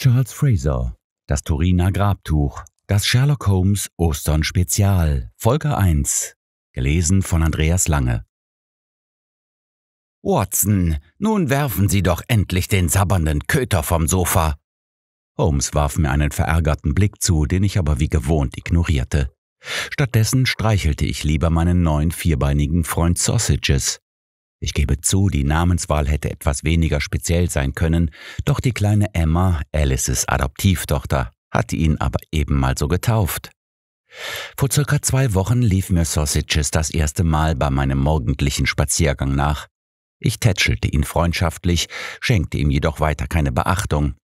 Charles Fraser, das Turiner Grabtuch, das Sherlock Holmes Ostern Spezial, Folge 1, gelesen von Andreas Lange. Watson, nun werfen Sie doch endlich den sabbernden Köter vom Sofa. Holmes warf mir einen verärgerten Blick zu, den ich aber wie gewohnt ignorierte. Stattdessen streichelte ich lieber meinen neuen vierbeinigen Freund Sausages, ich gebe zu, die Namenswahl hätte etwas weniger speziell sein können, doch die kleine Emma, Alices Adoptivtochter, hatte ihn aber eben mal so getauft. Vor circa zwei Wochen lief mir Sausages das erste Mal bei meinem morgendlichen Spaziergang nach. Ich tätschelte ihn freundschaftlich, schenkte ihm jedoch weiter keine Beachtung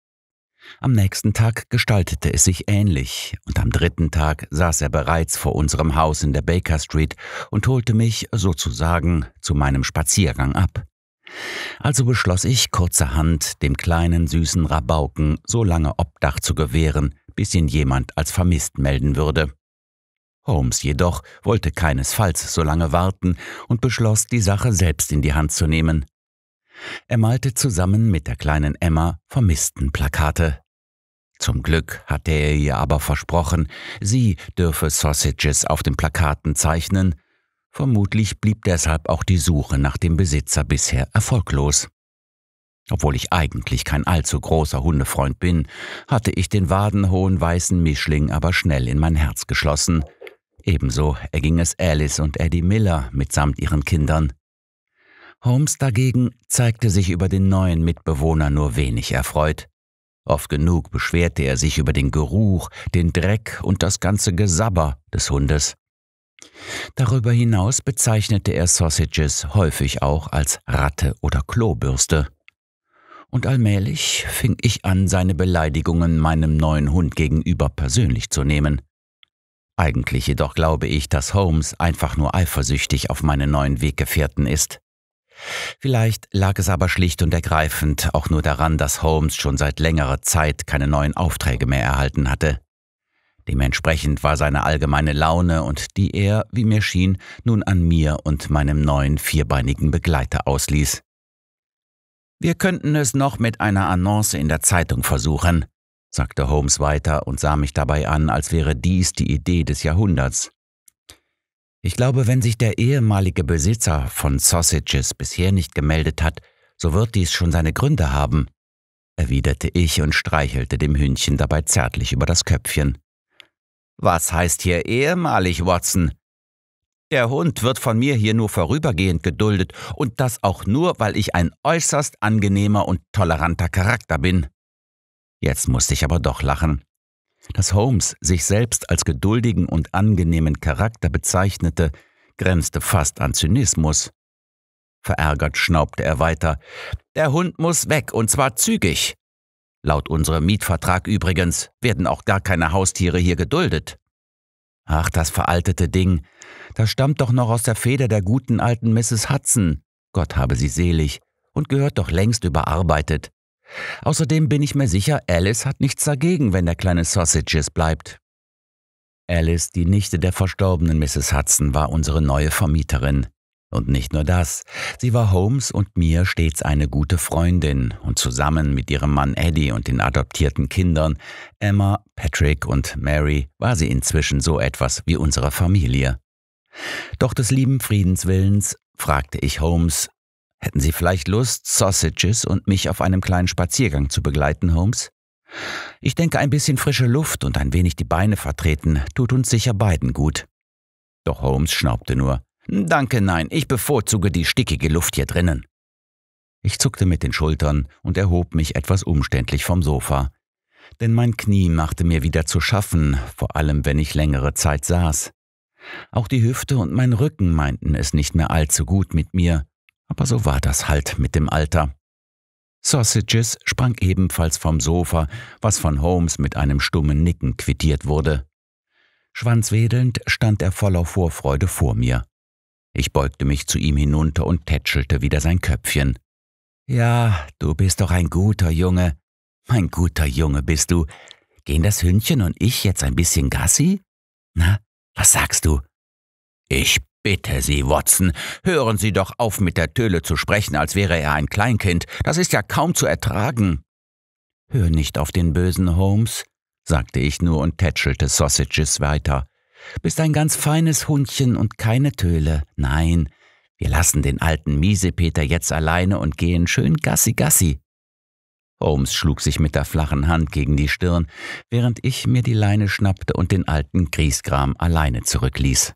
am nächsten Tag gestaltete es sich ähnlich, und am dritten Tag saß er bereits vor unserem Haus in der Baker Street und holte mich sozusagen zu meinem Spaziergang ab. Also beschloss ich kurzerhand, dem kleinen süßen Rabauken so lange Obdach zu gewähren, bis ihn jemand als vermisst melden würde. Holmes jedoch wollte keinesfalls so lange warten und beschloss, die Sache selbst in die Hand zu nehmen. Er malte zusammen mit der kleinen Emma vermissten Plakate. Zum Glück hatte er ihr aber versprochen, sie dürfe Sausages auf den Plakaten zeichnen. Vermutlich blieb deshalb auch die Suche nach dem Besitzer bisher erfolglos. Obwohl ich eigentlich kein allzu großer Hundefreund bin, hatte ich den wadenhohen weißen Mischling aber schnell in mein Herz geschlossen. Ebenso erging es Alice und Eddie Miller mitsamt ihren Kindern. Holmes dagegen zeigte sich über den neuen Mitbewohner nur wenig erfreut. Oft genug beschwerte er sich über den Geruch, den Dreck und das ganze Gesabber des Hundes. Darüber hinaus bezeichnete er Sausages häufig auch als Ratte oder Klobürste. Und allmählich fing ich an, seine Beleidigungen meinem neuen Hund gegenüber persönlich zu nehmen. Eigentlich jedoch glaube ich, dass Holmes einfach nur eifersüchtig auf meine neuen Weggefährten ist. Vielleicht lag es aber schlicht und ergreifend auch nur daran, dass Holmes schon seit längerer Zeit keine neuen Aufträge mehr erhalten hatte. Dementsprechend war seine allgemeine Laune und die er, wie mir schien, nun an mir und meinem neuen vierbeinigen Begleiter ausließ. Wir könnten es noch mit einer Annonce in der Zeitung versuchen, sagte Holmes weiter und sah mich dabei an, als wäre dies die Idee des Jahrhunderts. Ich glaube, wenn sich der ehemalige Besitzer von Sausages bisher nicht gemeldet hat, so wird dies schon seine Gründe haben, erwiderte ich und streichelte dem Hündchen dabei zärtlich über das Köpfchen. Was heißt hier ehemalig, Watson? Der Hund wird von mir hier nur vorübergehend geduldet und das auch nur, weil ich ein äußerst angenehmer und toleranter Charakter bin. Jetzt musste ich aber doch lachen. Dass Holmes sich selbst als geduldigen und angenehmen Charakter bezeichnete, grenzte fast an Zynismus. Verärgert schnaubte er weiter. Der Hund muss weg, und zwar zügig. Laut unserem Mietvertrag übrigens werden auch gar keine Haustiere hier geduldet. Ach, das veraltete Ding. Das stammt doch noch aus der Feder der guten alten Mrs. Hudson. Gott habe sie selig. Und gehört doch längst überarbeitet. Außerdem bin ich mir sicher, Alice hat nichts dagegen, wenn der kleine Sausages bleibt. Alice, die Nichte der verstorbenen Mrs. Hudson, war unsere neue Vermieterin. Und nicht nur das, sie war Holmes und mir stets eine gute Freundin und zusammen mit ihrem Mann Eddie und den adoptierten Kindern, Emma, Patrick und Mary, war sie inzwischen so etwas wie unsere Familie. Doch des lieben Friedenswillens fragte ich Holmes, Hätten Sie vielleicht Lust, Sausages und mich auf einem kleinen Spaziergang zu begleiten, Holmes? Ich denke, ein bisschen frische Luft und ein wenig die Beine vertreten tut uns sicher beiden gut. Doch Holmes schnaubte nur. Danke, nein, ich bevorzuge die stickige Luft hier drinnen. Ich zuckte mit den Schultern und erhob mich etwas umständlich vom Sofa. Denn mein Knie machte mir wieder zu schaffen, vor allem wenn ich längere Zeit saß. Auch die Hüfte und mein Rücken meinten es nicht mehr allzu gut mit mir, aber so war das halt mit dem Alter. Sausages sprang ebenfalls vom Sofa, was von Holmes mit einem stummen Nicken quittiert wurde. Schwanzwedelnd stand er voller Vorfreude vor mir. Ich beugte mich zu ihm hinunter und tätschelte wieder sein Köpfchen. Ja, du bist doch ein guter Junge. Mein guter Junge bist du. Gehen das Hündchen und ich jetzt ein bisschen Gassi? Na, was sagst du? Ich Bitte Sie, Watson, hören Sie doch auf, mit der Töle zu sprechen, als wäre er ein Kleinkind. Das ist ja kaum zu ertragen. Hör nicht auf den bösen Holmes, sagte ich nur und tätschelte Sausages weiter. Bist ein ganz feines Hundchen und keine Töle. Nein, wir lassen den alten Miesepeter jetzt alleine und gehen schön Gassi Gassi. Holmes schlug sich mit der flachen Hand gegen die Stirn, während ich mir die Leine schnappte und den alten Griesgram alleine zurückließ.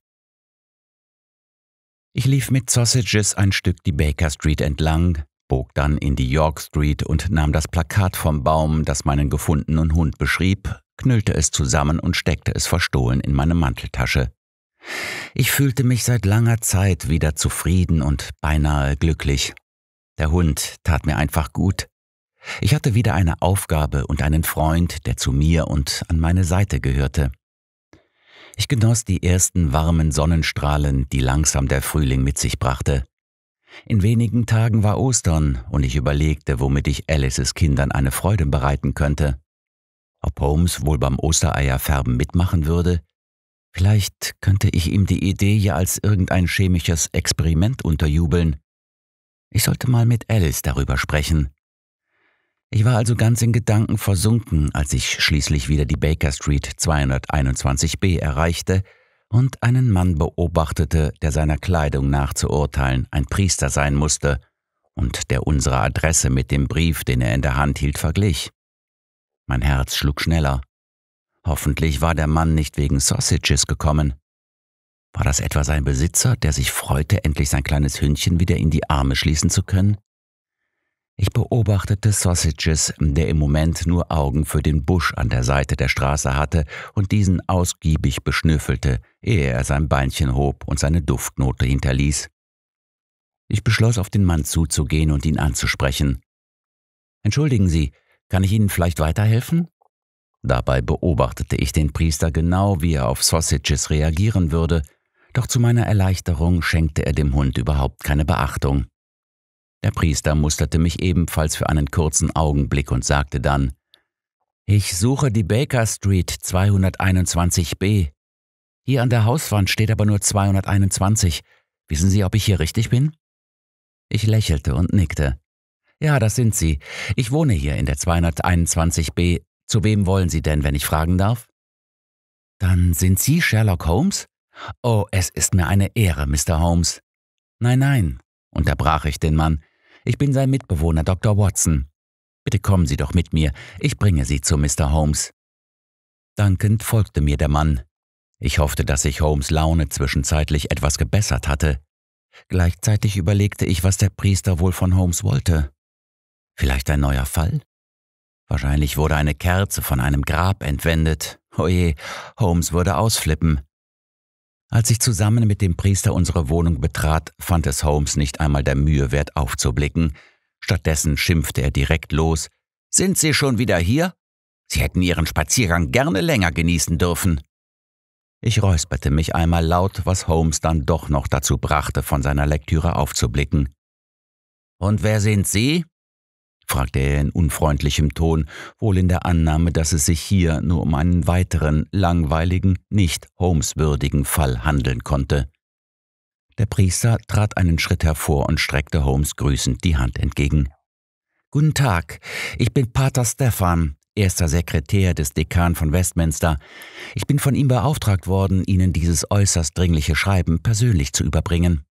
Ich lief mit Sausages ein Stück die Baker Street entlang, bog dann in die York Street und nahm das Plakat vom Baum, das meinen gefundenen Hund beschrieb, knüllte es zusammen und steckte es verstohlen in meine Manteltasche. Ich fühlte mich seit langer Zeit wieder zufrieden und beinahe glücklich. Der Hund tat mir einfach gut. Ich hatte wieder eine Aufgabe und einen Freund, der zu mir und an meine Seite gehörte. Ich genoss die ersten warmen Sonnenstrahlen, die langsam der Frühling mit sich brachte. In wenigen Tagen war Ostern und ich überlegte, womit ich Alices Kindern eine Freude bereiten könnte. Ob Holmes wohl beim Ostereierfärben mitmachen würde? Vielleicht könnte ich ihm die Idee ja als irgendein chemisches Experiment unterjubeln. Ich sollte mal mit Alice darüber sprechen. Ich war also ganz in Gedanken versunken, als ich schließlich wieder die Baker Street 221b erreichte und einen Mann beobachtete, der seiner Kleidung nach zu urteilen ein Priester sein musste und der unsere Adresse mit dem Brief, den er in der Hand hielt, verglich. Mein Herz schlug schneller. Hoffentlich war der Mann nicht wegen Sausages gekommen. War das etwa sein Besitzer, der sich freute, endlich sein kleines Hündchen wieder in die Arme schließen zu können? Ich beobachtete Sausages, der im Moment nur Augen für den Busch an der Seite der Straße hatte und diesen ausgiebig beschnüffelte, ehe er sein Beinchen hob und seine Duftnote hinterließ. Ich beschloss, auf den Mann zuzugehen und ihn anzusprechen. Entschuldigen Sie, kann ich Ihnen vielleicht weiterhelfen? Dabei beobachtete ich den Priester genau, wie er auf Sausages reagieren würde, doch zu meiner Erleichterung schenkte er dem Hund überhaupt keine Beachtung. Der Priester musterte mich ebenfalls für einen kurzen Augenblick und sagte dann Ich suche die Baker Street 221b. Hier an der Hauswand steht aber nur 221. Wissen Sie, ob ich hier richtig bin? Ich lächelte und nickte. Ja, das sind Sie. Ich wohne hier in der 221b. Zu wem wollen Sie denn, wenn ich fragen darf? Dann sind Sie Sherlock Holmes? Oh, es ist mir eine Ehre, Mr. Holmes. Nein, nein, unterbrach ich den Mann. Ich bin sein Mitbewohner Dr. Watson. Bitte kommen Sie doch mit mir, ich bringe Sie zu Mr. Holmes. Dankend folgte mir der Mann. Ich hoffte, dass sich Holmes Laune zwischenzeitlich etwas gebessert hatte. Gleichzeitig überlegte ich, was der Priester wohl von Holmes wollte. Vielleicht ein neuer Fall? Wahrscheinlich wurde eine Kerze von einem Grab entwendet. Oje, Holmes würde ausflippen. Als ich zusammen mit dem Priester unsere Wohnung betrat, fand es Holmes nicht einmal der Mühe wert aufzublicken. Stattdessen schimpfte er direkt los. Sind Sie schon wieder hier? Sie hätten Ihren Spaziergang gerne länger genießen dürfen. Ich räusperte mich einmal laut, was Holmes dann doch noch dazu brachte, von seiner Lektüre aufzublicken. Und wer sind Sie? fragte er in unfreundlichem Ton, wohl in der Annahme, dass es sich hier nur um einen weiteren, langweiligen, nicht Holmes-würdigen Fall handeln konnte. Der Priester trat einen Schritt hervor und streckte Holmes grüßend die Hand entgegen. Guten Tag, ich bin Pater Stefan, erster Sekretär des Dekan von Westminster. Ich bin von ihm beauftragt worden, Ihnen dieses äußerst dringliche Schreiben persönlich zu überbringen.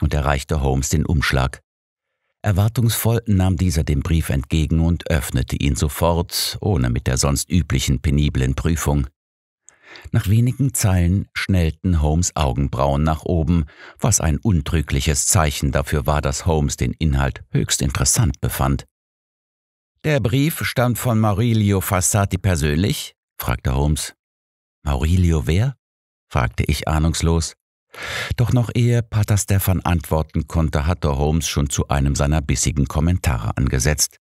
Und erreichte reichte Holmes den Umschlag. Erwartungsvoll nahm dieser den Brief entgegen und öffnete ihn sofort, ohne mit der sonst üblichen peniblen Prüfung. Nach wenigen Zeilen schnellten Holmes Augenbrauen nach oben, was ein untrügliches Zeichen dafür war, dass Holmes den Inhalt höchst interessant befand. Der Brief stammt von Maurilio Fassati persönlich? fragte Holmes. Maurilio wer? fragte ich ahnungslos. Doch noch ehe Pater Stefan antworten konnte, hatte Holmes schon zu einem seiner bissigen Kommentare angesetzt.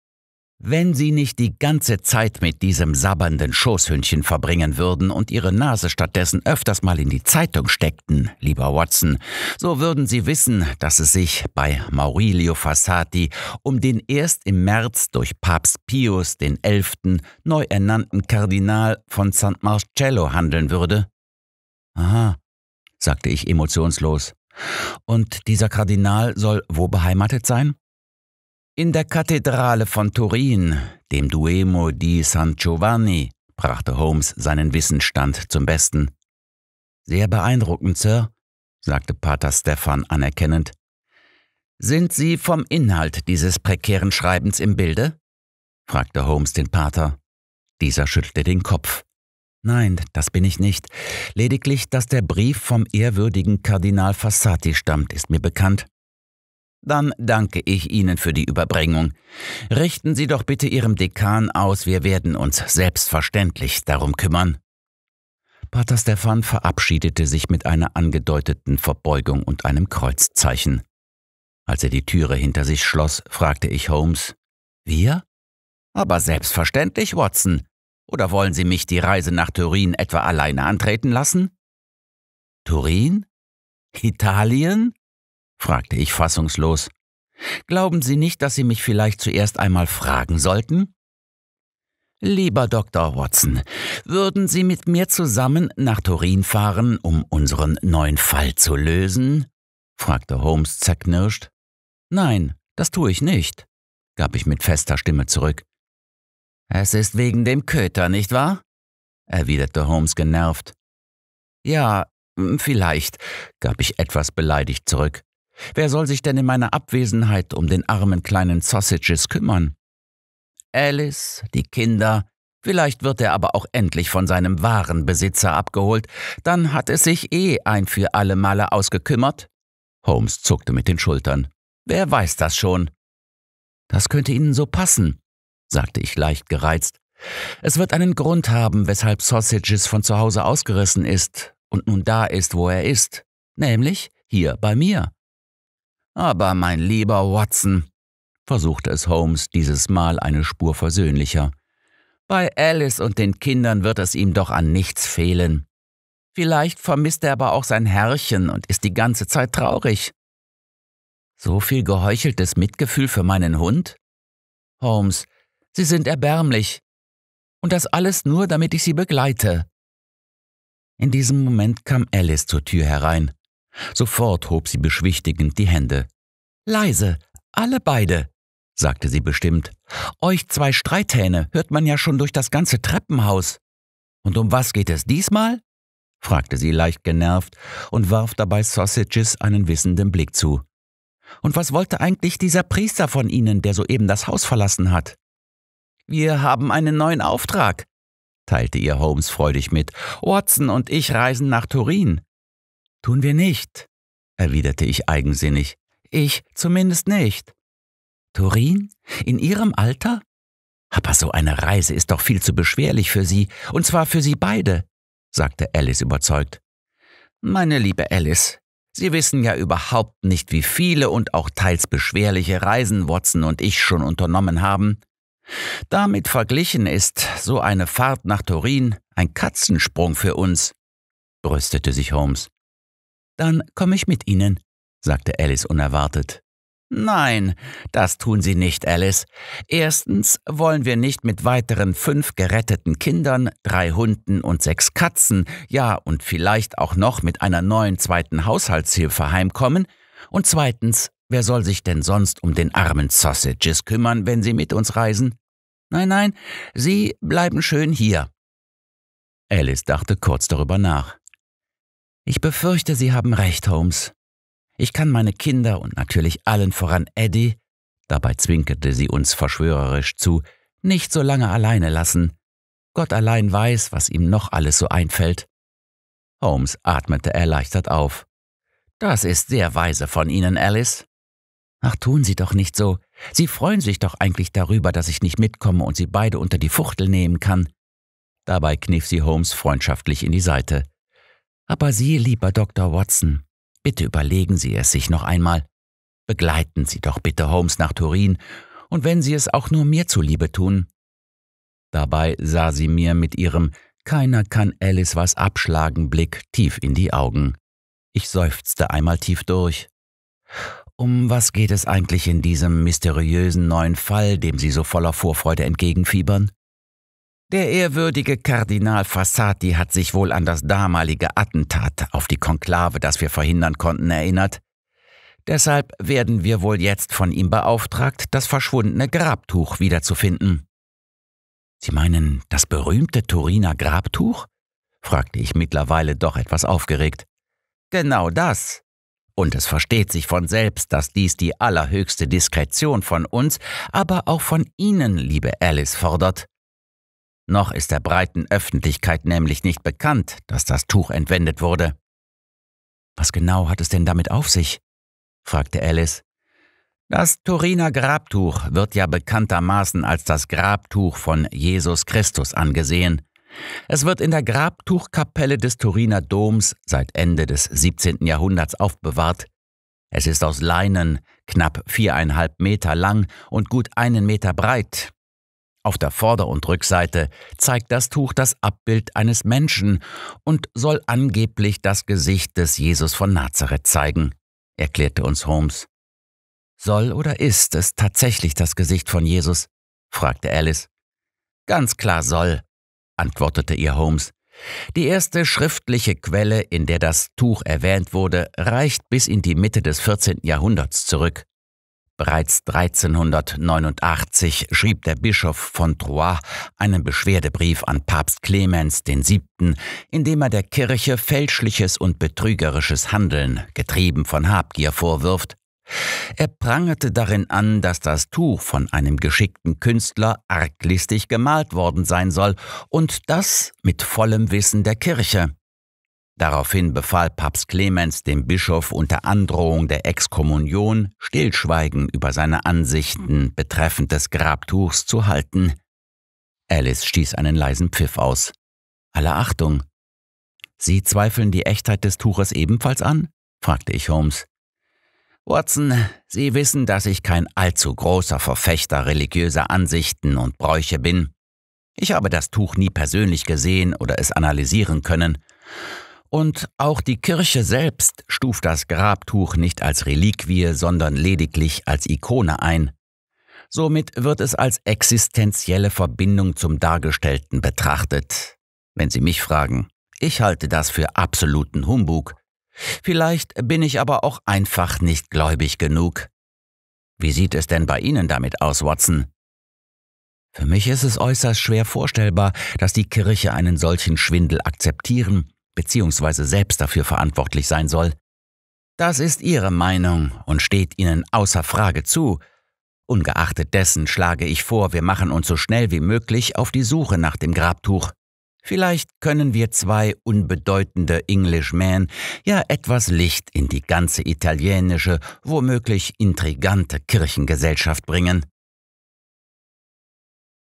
Wenn Sie nicht die ganze Zeit mit diesem sabbernden Schoßhündchen verbringen würden und Ihre Nase stattdessen öfters mal in die Zeitung steckten, lieber Watson, so würden Sie wissen, dass es sich bei Maurilio Fassati um den erst im März durch Papst Pius XI. neu ernannten Kardinal von St. Marcello handeln würde. Aha, sagte ich emotionslos. Und dieser Kardinal soll wo beheimatet sein? In der Kathedrale von Turin, dem Duemo di San Giovanni, brachte Holmes seinen Wissensstand zum Besten. Sehr beeindruckend, Sir, sagte Pater Stefan anerkennend. Sind Sie vom Inhalt dieses prekären Schreibens im Bilde? fragte Holmes den Pater. Dieser schüttelte den Kopf. Nein, das bin ich nicht. Lediglich, dass der Brief vom ehrwürdigen Kardinal Fassati stammt, ist mir bekannt. Dann danke ich Ihnen für die Überbringung. Richten Sie doch bitte Ihrem Dekan aus, wir werden uns selbstverständlich darum kümmern. Pater Stefan verabschiedete sich mit einer angedeuteten Verbeugung und einem Kreuzzeichen. Als er die Türe hinter sich schloss, fragte ich Holmes: Wir? Aber selbstverständlich, Watson. Oder wollen Sie mich die Reise nach Turin etwa alleine antreten lassen? Turin? Italien? fragte ich fassungslos. Glauben Sie nicht, dass Sie mich vielleicht zuerst einmal fragen sollten? Lieber Dr. Watson, würden Sie mit mir zusammen nach Turin fahren, um unseren neuen Fall zu lösen? fragte Holmes zerknirscht. Nein, das tue ich nicht, gab ich mit fester Stimme zurück. Es ist wegen dem Köter, nicht wahr? erwiderte Holmes genervt. Ja, hm, vielleicht, gab ich etwas beleidigt zurück. Wer soll sich denn in meiner Abwesenheit um den armen kleinen Sausages kümmern? Alice, die Kinder, vielleicht wird er aber auch endlich von seinem wahren Besitzer abgeholt, dann hat es sich eh ein für alle Male ausgekümmert. Holmes zuckte mit den Schultern. Wer weiß das schon? Das könnte Ihnen so passen, sagte ich leicht gereizt. Es wird einen Grund haben, weshalb Sausages von zu Hause ausgerissen ist und nun da ist, wo er ist, nämlich hier bei mir. Aber mein lieber Watson, versuchte es Holmes dieses Mal eine Spur versöhnlicher, bei Alice und den Kindern wird es ihm doch an nichts fehlen. Vielleicht vermisst er aber auch sein Herrchen und ist die ganze Zeit traurig. So viel geheucheltes Mitgefühl für meinen Hund? Holmes, Sie sind erbärmlich. Und das alles nur, damit ich Sie begleite. In diesem Moment kam Alice zur Tür herein. Sofort hob sie beschwichtigend die Hände. Leise, alle beide, sagte sie bestimmt. Euch zwei Streithähne hört man ja schon durch das ganze Treppenhaus. Und um was geht es diesmal? fragte sie leicht genervt und warf dabei Sausages einen wissenden Blick zu. Und was wollte eigentlich dieser Priester von Ihnen, der soeben das Haus verlassen hat? Wir haben einen neuen Auftrag, teilte ihr Holmes freudig mit. Watson und ich reisen nach Turin. Tun wir nicht, erwiderte ich eigensinnig. Ich zumindest nicht. Turin? In Ihrem Alter? Aber so eine Reise ist doch viel zu beschwerlich für Sie, und zwar für Sie beide, sagte Alice überzeugt. Meine liebe Alice, Sie wissen ja überhaupt nicht, wie viele und auch teils beschwerliche Reisen Watson und ich schon unternommen haben. Damit verglichen ist so eine Fahrt nach Turin ein Katzensprung für uns, brüstete sich Holmes. Dann komme ich mit Ihnen, sagte Alice unerwartet. Nein, das tun Sie nicht, Alice. Erstens wollen wir nicht mit weiteren fünf geretteten Kindern, drei Hunden und sechs Katzen, ja und vielleicht auch noch mit einer neuen zweiten Haushaltshilfe heimkommen, und zweitens Wer soll sich denn sonst um den armen Sausages kümmern, wenn sie mit uns reisen? Nein, nein, sie bleiben schön hier. Alice dachte kurz darüber nach. Ich befürchte, Sie haben recht, Holmes. Ich kann meine Kinder und natürlich allen voran Eddie, dabei zwinkerte sie uns verschwörerisch zu, nicht so lange alleine lassen. Gott allein weiß, was ihm noch alles so einfällt. Holmes atmete erleichtert auf. Das ist sehr weise von Ihnen, Alice. Ach, tun Sie doch nicht so. Sie freuen sich doch eigentlich darüber, dass ich nicht mitkomme und Sie beide unter die Fuchtel nehmen kann. Dabei kniff sie Holmes freundschaftlich in die Seite. Aber Sie, lieber Dr. Watson, bitte überlegen Sie es sich noch einmal. Begleiten Sie doch bitte Holmes nach Turin, und wenn Sie es auch nur mir zuliebe tun. Dabei sah sie mir mit ihrem Keiner kann Alice was abschlagen Blick tief in die Augen. Ich seufzte einmal tief durch. Um was geht es eigentlich in diesem mysteriösen neuen Fall, dem Sie so voller Vorfreude entgegenfiebern? Der ehrwürdige Kardinal Fassati hat sich wohl an das damalige Attentat auf die Konklave, das wir verhindern konnten, erinnert. Deshalb werden wir wohl jetzt von ihm beauftragt, das verschwundene Grabtuch wiederzufinden. Sie meinen das berühmte Turiner Grabtuch? fragte ich mittlerweile doch etwas aufgeregt. Genau das. Und es versteht sich von selbst, dass dies die allerhöchste Diskretion von uns, aber auch von Ihnen, liebe Alice, fordert. Noch ist der breiten Öffentlichkeit nämlich nicht bekannt, dass das Tuch entwendet wurde. Was genau hat es denn damit auf sich? fragte Alice. Das Turiner Grabtuch wird ja bekanntermaßen als das Grabtuch von Jesus Christus angesehen. Es wird in der Grabtuchkapelle des Turiner Doms seit Ende des 17. Jahrhunderts aufbewahrt. Es ist aus Leinen, knapp viereinhalb Meter lang und gut einen Meter breit. Auf der Vorder- und Rückseite zeigt das Tuch das Abbild eines Menschen und soll angeblich das Gesicht des Jesus von Nazareth zeigen, erklärte uns Holmes. Soll oder ist es tatsächlich das Gesicht von Jesus? fragte Alice. Ganz klar soll, antwortete ihr Holmes. Die erste schriftliche Quelle, in der das Tuch erwähnt wurde, reicht bis in die Mitte des 14. Jahrhunderts zurück. Bereits 1389 schrieb der Bischof von Troyes einen Beschwerdebrief an Papst Clemens VII., in dem er der Kirche fälschliches und betrügerisches Handeln, getrieben von Habgier, vorwirft er prangerte darin an, dass das Tuch von einem geschickten Künstler arglistig gemalt worden sein soll und das mit vollem Wissen der Kirche. Daraufhin befahl Papst Clemens dem Bischof unter Androhung der Exkommunion, Stillschweigen über seine Ansichten betreffend des Grabtuchs zu halten. Alice stieß einen leisen Pfiff aus. Alle Achtung! Sie zweifeln die Echtheit des Tuches ebenfalls an? fragte ich Holmes. Watson, Sie wissen, dass ich kein allzu großer Verfechter religiöser Ansichten und Bräuche bin. Ich habe das Tuch nie persönlich gesehen oder es analysieren können. Und auch die Kirche selbst stuft das Grabtuch nicht als Reliquie, sondern lediglich als Ikone ein. Somit wird es als existenzielle Verbindung zum Dargestellten betrachtet. Wenn Sie mich fragen, ich halte das für absoluten Humbug, Vielleicht bin ich aber auch einfach nicht gläubig genug. Wie sieht es denn bei Ihnen damit aus, Watson? Für mich ist es äußerst schwer vorstellbar, dass die Kirche einen solchen Schwindel akzeptieren bzw. selbst dafür verantwortlich sein soll. Das ist Ihre Meinung und steht Ihnen außer Frage zu. Ungeachtet dessen schlage ich vor, wir machen uns so schnell wie möglich auf die Suche nach dem Grabtuch. Vielleicht können wir zwei unbedeutende Englishmen ja etwas Licht in die ganze italienische, womöglich intrigante Kirchengesellschaft bringen.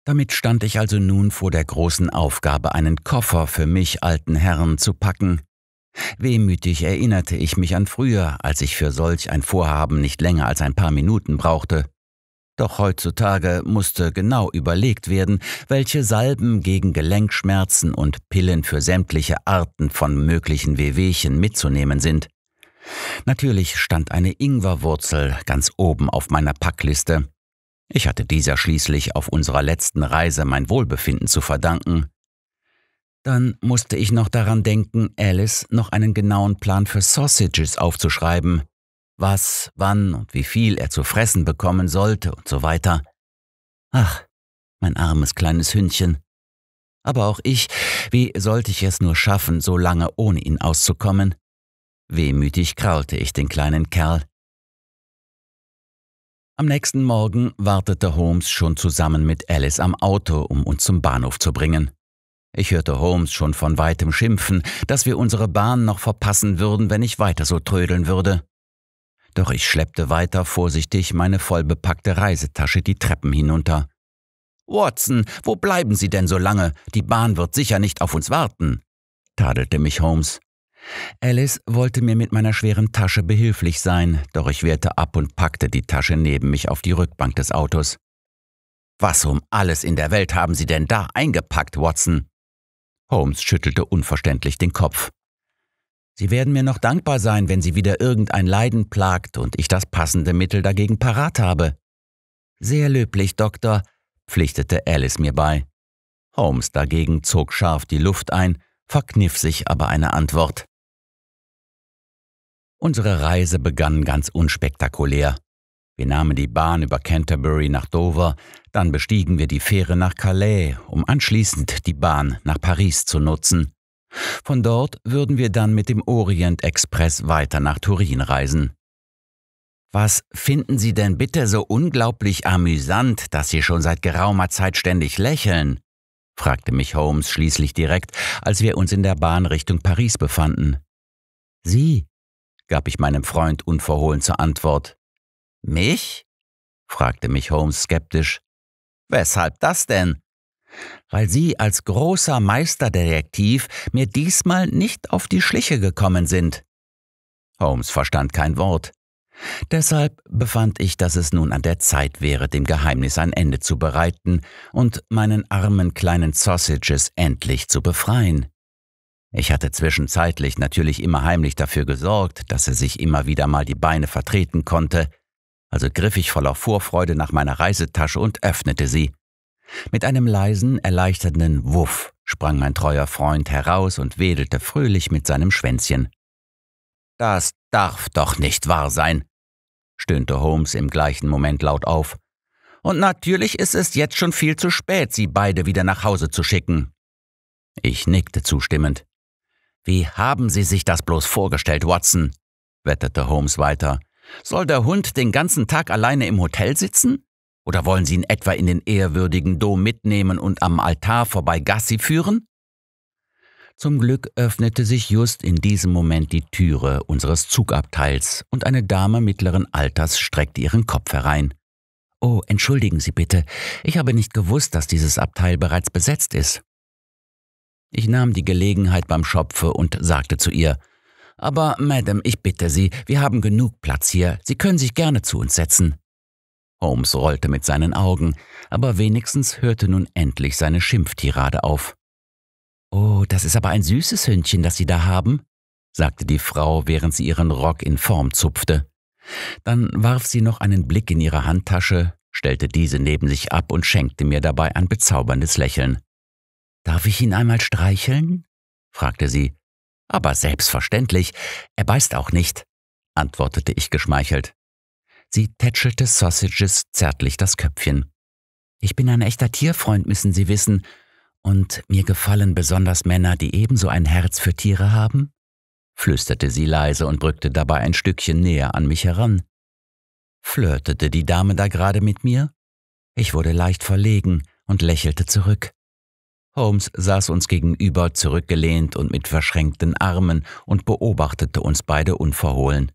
Damit stand ich also nun vor der großen Aufgabe, einen Koffer für mich alten Herren zu packen. Wehmütig erinnerte ich mich an früher, als ich für solch ein Vorhaben nicht länger als ein paar Minuten brauchte. Doch heutzutage musste genau überlegt werden, welche Salben gegen Gelenkschmerzen und Pillen für sämtliche Arten von möglichen Wehwehchen mitzunehmen sind. Natürlich stand eine Ingwerwurzel ganz oben auf meiner Packliste. Ich hatte dieser schließlich auf unserer letzten Reise mein Wohlbefinden zu verdanken. Dann musste ich noch daran denken, Alice noch einen genauen Plan für Sausages aufzuschreiben was, wann und wie viel er zu fressen bekommen sollte und so weiter. Ach, mein armes kleines Hündchen. Aber auch ich, wie sollte ich es nur schaffen, so lange ohne ihn auszukommen? Wehmütig kraulte ich den kleinen Kerl. Am nächsten Morgen wartete Holmes schon zusammen mit Alice am Auto, um uns zum Bahnhof zu bringen. Ich hörte Holmes schon von weitem schimpfen, dass wir unsere Bahn noch verpassen würden, wenn ich weiter so trödeln würde doch ich schleppte weiter vorsichtig meine vollbepackte Reisetasche die Treppen hinunter. Watson, wo bleiben Sie denn so lange? Die Bahn wird sicher nicht auf uns warten, tadelte mich Holmes. Alice wollte mir mit meiner schweren Tasche behilflich sein, doch ich wehrte ab und packte die Tasche neben mich auf die Rückbank des Autos. Was um alles in der Welt haben Sie denn da eingepackt, Watson? Holmes schüttelte unverständlich den Kopf. Sie werden mir noch dankbar sein, wenn sie wieder irgendein Leiden plagt und ich das passende Mittel dagegen parat habe. Sehr löblich, Doktor, pflichtete Alice mir bei. Holmes dagegen zog scharf die Luft ein, verkniff sich aber eine Antwort. Unsere Reise begann ganz unspektakulär. Wir nahmen die Bahn über Canterbury nach Dover, dann bestiegen wir die Fähre nach Calais, um anschließend die Bahn nach Paris zu nutzen. Von dort würden wir dann mit dem Orient-Express weiter nach Turin reisen. Was finden Sie denn bitte so unglaublich amüsant, dass Sie schon seit geraumer Zeit ständig lächeln? fragte mich Holmes schließlich direkt, als wir uns in der Bahn Richtung Paris befanden. Sie, gab ich meinem Freund unverhohlen zur Antwort. Mich? fragte mich Holmes skeptisch. Weshalb das denn? weil Sie als großer Meisterdetektiv mir diesmal nicht auf die Schliche gekommen sind. Holmes verstand kein Wort. Deshalb befand ich, dass es nun an der Zeit wäre, dem Geheimnis ein Ende zu bereiten und meinen armen kleinen Sausages endlich zu befreien. Ich hatte zwischenzeitlich natürlich immer heimlich dafür gesorgt, dass er sich immer wieder mal die Beine vertreten konnte, also griff ich voller Vorfreude nach meiner Reisetasche und öffnete sie. Mit einem leisen, erleichternden Wuff sprang mein treuer Freund heraus und wedelte fröhlich mit seinem Schwänzchen. Das darf doch nicht wahr sein, stöhnte Holmes im gleichen Moment laut auf. Und natürlich ist es jetzt schon viel zu spät, sie beide wieder nach Hause zu schicken. Ich nickte zustimmend. Wie haben Sie sich das bloß vorgestellt, Watson? wetterte Holmes weiter. Soll der Hund den ganzen Tag alleine im Hotel sitzen? Oder wollen Sie ihn etwa in den ehrwürdigen Dom mitnehmen und am Altar vorbei Gassi führen? Zum Glück öffnete sich just in diesem Moment die Türe unseres Zugabteils und eine Dame mittleren Alters streckte ihren Kopf herein. Oh, entschuldigen Sie bitte, ich habe nicht gewusst, dass dieses Abteil bereits besetzt ist. Ich nahm die Gelegenheit beim Schopfe und sagte zu ihr Aber, Madame, ich bitte Sie, wir haben genug Platz hier, Sie können sich gerne zu uns setzen. Holmes rollte mit seinen Augen, aber wenigstens hörte nun endlich seine Schimpftirade auf. Oh, das ist aber ein süßes Hündchen, das Sie da haben, sagte die Frau, während sie ihren Rock in Form zupfte. Dann warf sie noch einen Blick in ihre Handtasche, stellte diese neben sich ab und schenkte mir dabei ein bezauberndes Lächeln. Darf ich ihn einmal streicheln? fragte sie. Aber selbstverständlich, er beißt auch nicht, antwortete ich geschmeichelt. Sie tätschelte Sausages zärtlich das Köpfchen. Ich bin ein echter Tierfreund, müssen Sie wissen, und mir gefallen besonders Männer, die ebenso ein Herz für Tiere haben? flüsterte sie leise und rückte dabei ein Stückchen näher an mich heran. Flirtete die Dame da gerade mit mir? Ich wurde leicht verlegen und lächelte zurück. Holmes saß uns gegenüber, zurückgelehnt und mit verschränkten Armen, und beobachtete uns beide unverhohlen.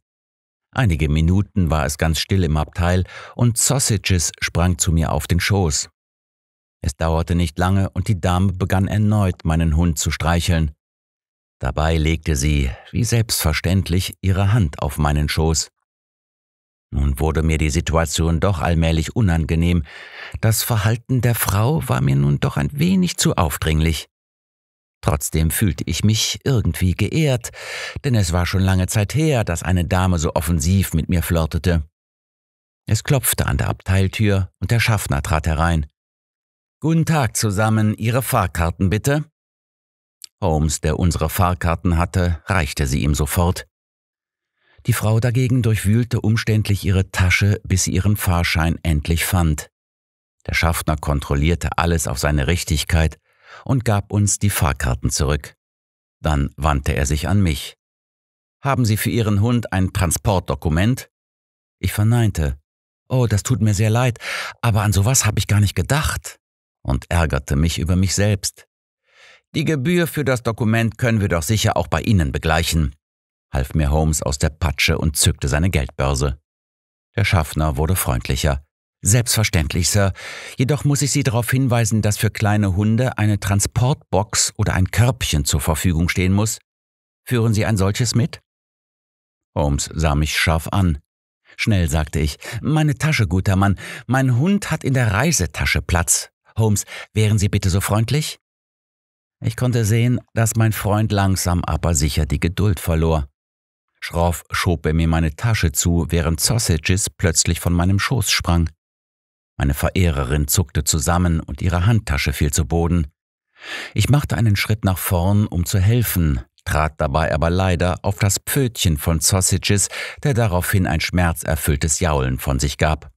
Einige Minuten war es ganz still im Abteil und Sausages sprang zu mir auf den Schoß. Es dauerte nicht lange und die Dame begann erneut, meinen Hund zu streicheln. Dabei legte sie, wie selbstverständlich, ihre Hand auf meinen Schoß. Nun wurde mir die Situation doch allmählich unangenehm. Das Verhalten der Frau war mir nun doch ein wenig zu aufdringlich. Trotzdem fühlte ich mich irgendwie geehrt, denn es war schon lange Zeit her, dass eine Dame so offensiv mit mir flirtete. Es klopfte an der Abteiltür und der Schaffner trat herein. Guten Tag zusammen, Ihre Fahrkarten bitte? Holmes, der unsere Fahrkarten hatte, reichte sie ihm sofort. Die Frau dagegen durchwühlte umständlich ihre Tasche, bis sie ihren Fahrschein endlich fand. Der Schaffner kontrollierte alles auf seine Richtigkeit und gab uns die Fahrkarten zurück. Dann wandte er sich an mich. Haben Sie für Ihren Hund ein Transportdokument? Ich verneinte. Oh, das tut mir sehr leid, aber an sowas habe ich gar nicht gedacht und ärgerte mich über mich selbst. Die Gebühr für das Dokument können wir doch sicher auch bei Ihnen begleichen, half mir Holmes aus der Patsche und zückte seine Geldbörse. Der Schaffner wurde freundlicher. Selbstverständlich, Sir. Jedoch muss ich Sie darauf hinweisen, dass für kleine Hunde eine Transportbox oder ein Körbchen zur Verfügung stehen muss. Führen Sie ein solches mit? Holmes sah mich scharf an. Schnell sagte ich, meine Tasche, guter Mann, mein Hund hat in der Reisetasche Platz. Holmes, wären Sie bitte so freundlich? Ich konnte sehen, dass mein Freund langsam aber sicher die Geduld verlor. Schroff schob er mir meine Tasche zu, während Sausages plötzlich von meinem Schoß sprang. Meine Verehrerin zuckte zusammen und ihre Handtasche fiel zu Boden. Ich machte einen Schritt nach vorn, um zu helfen, trat dabei aber leider auf das Pfötchen von Sausages, der daraufhin ein schmerzerfülltes Jaulen von sich gab.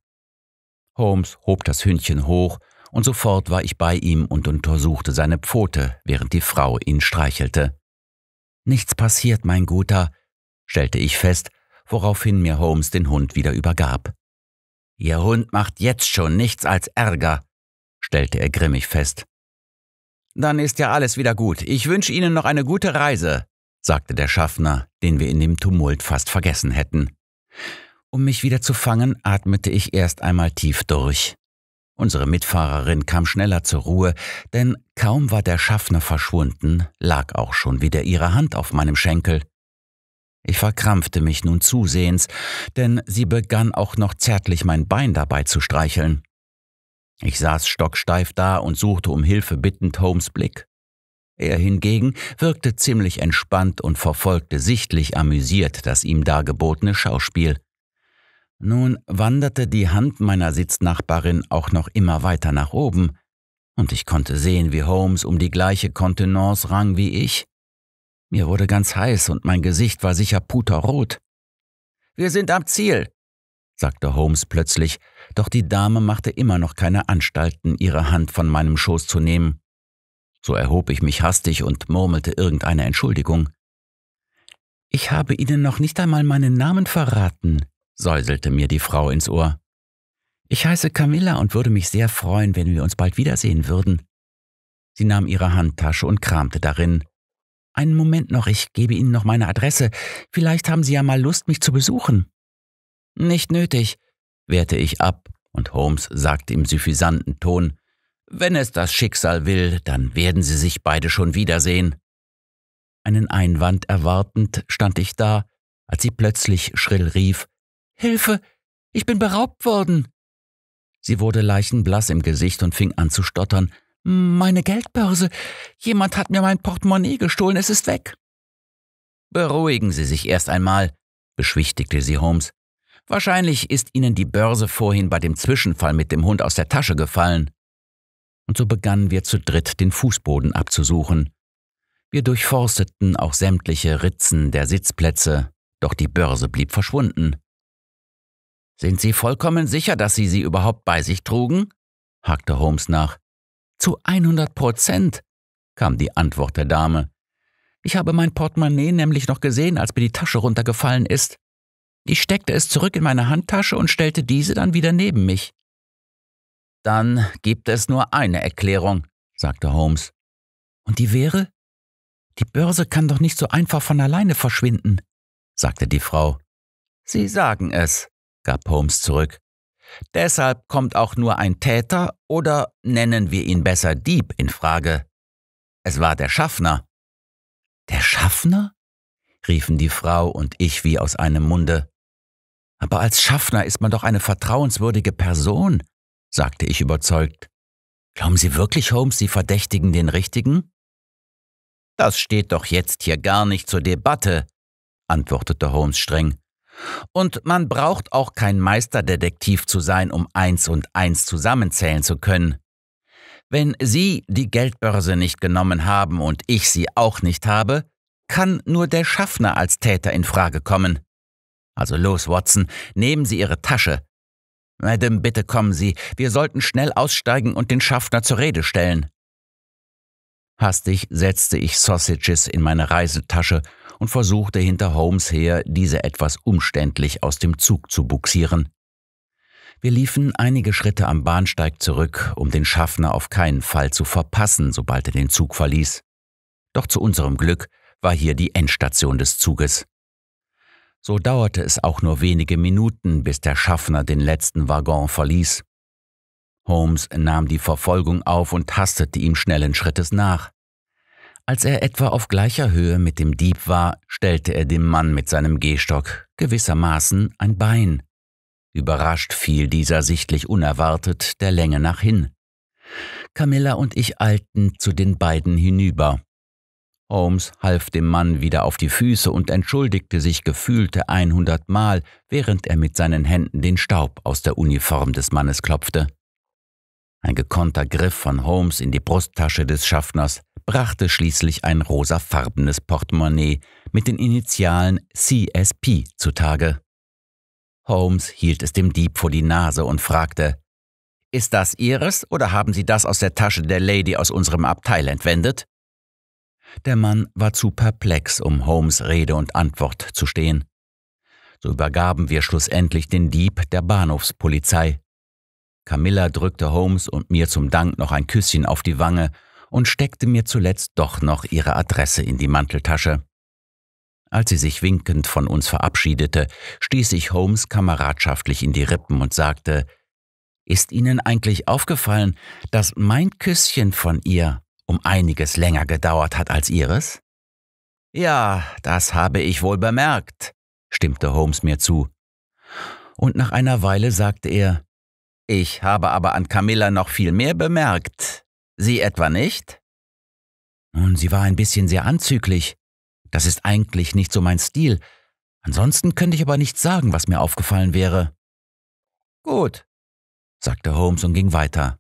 Holmes hob das Hündchen hoch, und sofort war ich bei ihm und untersuchte seine Pfote, während die Frau ihn streichelte. Nichts passiert, mein Guter, stellte ich fest, woraufhin mir Holmes den Hund wieder übergab. Ihr Hund macht jetzt schon nichts als Ärger, stellte er grimmig fest. Dann ist ja alles wieder gut. Ich wünsche Ihnen noch eine gute Reise, sagte der Schaffner, den wir in dem Tumult fast vergessen hätten. Um mich wieder zu fangen, atmete ich erst einmal tief durch. Unsere Mitfahrerin kam schneller zur Ruhe, denn kaum war der Schaffner verschwunden, lag auch schon wieder ihre Hand auf meinem Schenkel. Ich verkrampfte mich nun zusehends, denn sie begann auch noch zärtlich mein Bein dabei zu streicheln. Ich saß stocksteif da und suchte um Hilfe bittend Holmes Blick. Er hingegen wirkte ziemlich entspannt und verfolgte sichtlich amüsiert das ihm dargebotene Schauspiel. Nun wanderte die Hand meiner Sitznachbarin auch noch immer weiter nach oben, und ich konnte sehen, wie Holmes um die gleiche Kontenance rang wie ich. Mir wurde ganz heiß und mein Gesicht war sicher puterrot. Wir sind am Ziel, sagte Holmes plötzlich, doch die Dame machte immer noch keine Anstalten, ihre Hand von meinem Schoß zu nehmen. So erhob ich mich hastig und murmelte irgendeine Entschuldigung. Ich habe Ihnen noch nicht einmal meinen Namen verraten, säuselte mir die Frau ins Ohr. Ich heiße Camilla und würde mich sehr freuen, wenn wir uns bald wiedersehen würden. Sie nahm ihre Handtasche und kramte darin. Einen Moment noch, ich gebe Ihnen noch meine Adresse. Vielleicht haben Sie ja mal Lust, mich zu besuchen. Nicht nötig, wehrte ich ab, und Holmes sagte im suffisanten Ton Wenn es das Schicksal will, dann werden Sie sich beide schon wiedersehen. Einen Einwand erwartend stand ich da, als sie plötzlich schrill rief Hilfe. Ich bin beraubt worden. Sie wurde leichenblaß im Gesicht und fing an zu stottern, meine Geldbörse. Jemand hat mir mein Portemonnaie gestohlen, es ist weg. Beruhigen Sie sich erst einmal, beschwichtigte sie Holmes. Wahrscheinlich ist Ihnen die Börse vorhin bei dem Zwischenfall mit dem Hund aus der Tasche gefallen. Und so begannen wir zu dritt den Fußboden abzusuchen. Wir durchforsteten auch sämtliche Ritzen der Sitzplätze, doch die Börse blieb verschwunden. Sind Sie vollkommen sicher, dass Sie sie überhaupt bei sich trugen? hakte Holmes nach. Zu 100 Prozent, kam die Antwort der Dame. Ich habe mein Portemonnaie nämlich noch gesehen, als mir die Tasche runtergefallen ist. Ich steckte es zurück in meine Handtasche und stellte diese dann wieder neben mich. Dann gibt es nur eine Erklärung, sagte Holmes. Und die wäre? Die Börse kann doch nicht so einfach von alleine verschwinden, sagte die Frau. Sie sagen es, gab Holmes zurück. Deshalb kommt auch nur ein Täter oder nennen wir ihn besser Dieb in Frage. Es war der Schaffner. Der Schaffner? riefen die Frau und ich wie aus einem Munde. Aber als Schaffner ist man doch eine vertrauenswürdige Person, sagte ich überzeugt. Glauben Sie wirklich, Holmes, Sie verdächtigen den Richtigen? Das steht doch jetzt hier gar nicht zur Debatte, antwortete Holmes streng. Und man braucht auch kein Meisterdetektiv zu sein, um eins und eins zusammenzählen zu können. Wenn Sie die Geldbörse nicht genommen haben und ich sie auch nicht habe, kann nur der Schaffner als Täter in Frage kommen. Also los, Watson, nehmen Sie Ihre Tasche. Madame, bitte kommen Sie, wir sollten schnell aussteigen und den Schaffner zur Rede stellen. Hastig setzte ich Sausages in meine Reisetasche und versuchte hinter Holmes her, diese etwas umständlich aus dem Zug zu buxieren. Wir liefen einige Schritte am Bahnsteig zurück, um den Schaffner auf keinen Fall zu verpassen, sobald er den Zug verließ. Doch zu unserem Glück war hier die Endstation des Zuges. So dauerte es auch nur wenige Minuten, bis der Schaffner den letzten Waggon verließ. Holmes nahm die Verfolgung auf und tastete ihm schnellen Schrittes nach. Als er etwa auf gleicher Höhe mit dem Dieb war, stellte er dem Mann mit seinem Gehstock gewissermaßen ein Bein. Überrascht fiel dieser sichtlich unerwartet der Länge nach hin. Camilla und ich eilten zu den beiden hinüber. Holmes half dem Mann wieder auf die Füße und entschuldigte sich gefühlte 100 Mal, während er mit seinen Händen den Staub aus der Uniform des Mannes klopfte. Ein gekonnter Griff von Holmes in die Brusttasche des Schaffners brachte schließlich ein rosafarbenes Portemonnaie mit den Initialen CSP zutage. Holmes hielt es dem Dieb vor die Nase und fragte, Ist das Ihres oder haben Sie das aus der Tasche der Lady aus unserem Abteil entwendet? Der Mann war zu perplex, um Holmes Rede und Antwort zu stehen. So übergaben wir schlussendlich den Dieb der Bahnhofspolizei. Camilla drückte Holmes und mir zum Dank noch ein Küsschen auf die Wange und steckte mir zuletzt doch noch ihre Adresse in die Manteltasche. Als sie sich winkend von uns verabschiedete, stieß ich Holmes kameradschaftlich in die Rippen und sagte Ist Ihnen eigentlich aufgefallen, dass mein Küsschen von ihr um einiges länger gedauert hat als Ihres? Ja, das habe ich wohl bemerkt, stimmte Holmes mir zu. Und nach einer Weile sagte er Ich habe aber an Camilla noch viel mehr bemerkt. Sie etwa nicht? Nun, sie war ein bisschen sehr anzüglich. Das ist eigentlich nicht so mein Stil. Ansonsten könnte ich aber nichts sagen, was mir aufgefallen wäre. Gut, sagte Holmes und ging weiter.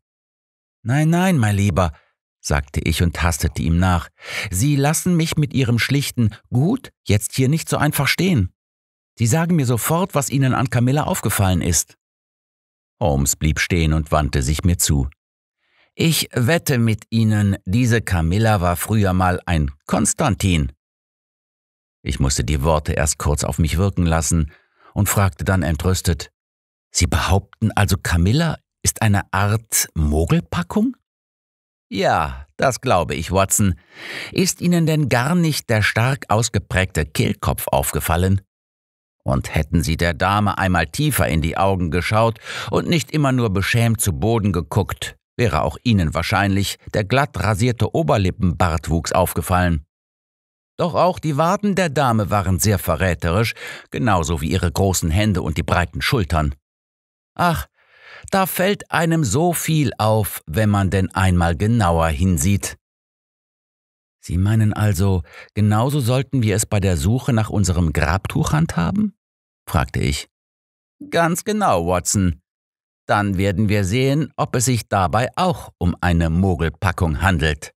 Nein, nein, mein Lieber, sagte ich und tastete ihm nach. Sie lassen mich mit Ihrem schlichten Gut jetzt hier nicht so einfach stehen. Sie sagen mir sofort, was Ihnen an Camilla aufgefallen ist. Holmes blieb stehen und wandte sich mir zu. Ich wette mit Ihnen, diese Camilla war früher mal ein Konstantin. Ich musste die Worte erst kurz auf mich wirken lassen und fragte dann entrüstet, Sie behaupten also, Camilla ist eine Art Mogelpackung? Ja, das glaube ich, Watson. Ist Ihnen denn gar nicht der stark ausgeprägte Kehlkopf aufgefallen? Und hätten Sie der Dame einmal tiefer in die Augen geschaut und nicht immer nur beschämt zu Boden geguckt, wäre auch ihnen wahrscheinlich der glatt rasierte Oberlippenbartwuchs aufgefallen. Doch auch die Waden der Dame waren sehr verräterisch, genauso wie ihre großen Hände und die breiten Schultern. Ach, da fällt einem so viel auf, wenn man denn einmal genauer hinsieht. Sie meinen also, genauso sollten wir es bei der Suche nach unserem Grabtuch handhaben? fragte ich. Ganz genau, Watson. Dann werden wir sehen, ob es sich dabei auch um eine Mogelpackung handelt.